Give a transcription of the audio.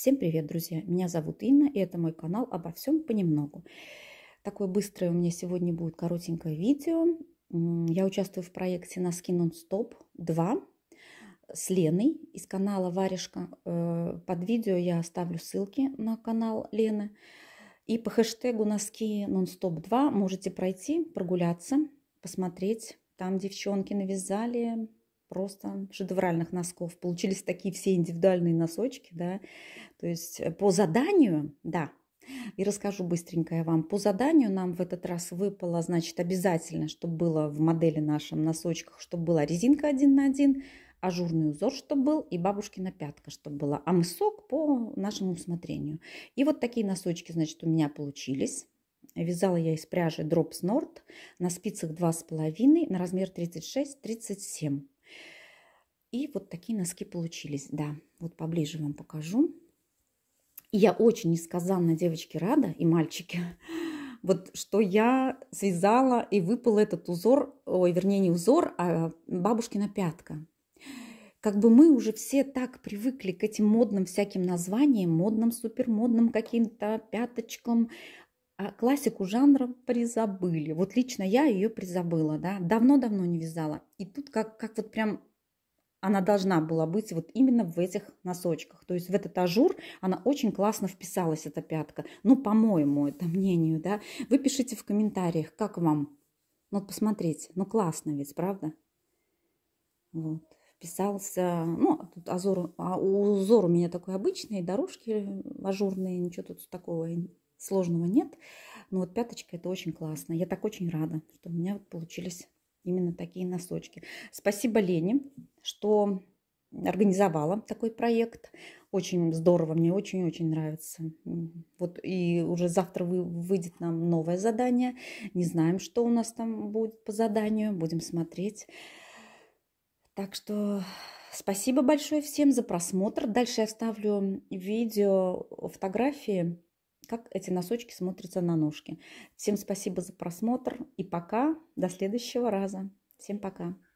Всем привет, друзья! Меня зовут Инна, и это мой канал «Обо всем понемногу». Такое быстрое у меня сегодня будет коротенькое видео. Я участвую в проекте «Носки нон-стоп 2» с Леной из канала «Варежка». Э, под видео я оставлю ссылки на канал Лены. И по хэштегу «Носки нон-стоп 2» можете пройти, прогуляться, посмотреть. Там девчонки навязали просто шедевральных носков. Получились такие все индивидуальные носочки, да, то есть э, по заданию, да, и расскажу быстренько я вам. По заданию нам в этот раз выпало, значит, обязательно, чтобы было в модели нашем носочках, чтобы была резинка один на один, ажурный узор, чтобы был, и бабушкина пятка, чтобы была, а мысок по нашему усмотрению. И вот такие носочки, значит, у меня получились. Вязала я из пряжи Drops Nord на спицах 2,5 на размер 36-37. И вот такие носки получились, да. Вот поближе вам покажу. И я очень несказанно, девочки, рада, и мальчики, вот что я связала и выпал этот узор, ой, вернее, не узор, а бабушкина пятка. Как бы мы уже все так привыкли к этим модным всяким названиям, модным, супермодным каким-то пяточкам, а классику жанра призабыли. Вот лично я ее призабыла, да, давно-давно не вязала. И тут как, как вот прям она должна была быть вот именно в этих носочках. То есть в этот ажур она очень классно вписалась, эта пятка. Ну, по-моему, это мнению, да. Вы пишите в комментариях, как вам. Ну, вот посмотрите, ну классно ведь, правда? Вот, вписался, ну, тут азор, а узор у меня такой обычный, дорожки ажурные, ничего тут такого сложного нет. Но вот пяточка это очень классно. Я так очень рада, что у меня вот получились именно такие носочки. Спасибо Лене, что организовала такой проект. Очень здорово, мне очень-очень нравится. Вот и уже завтра вы выйдет нам новое задание. Не знаем, что у нас там будет по заданию, будем смотреть. Так что спасибо большое всем за просмотр. Дальше я оставлю видео, фотографии как эти носочки смотрятся на ножке. Всем спасибо за просмотр и пока. До следующего раза. Всем пока.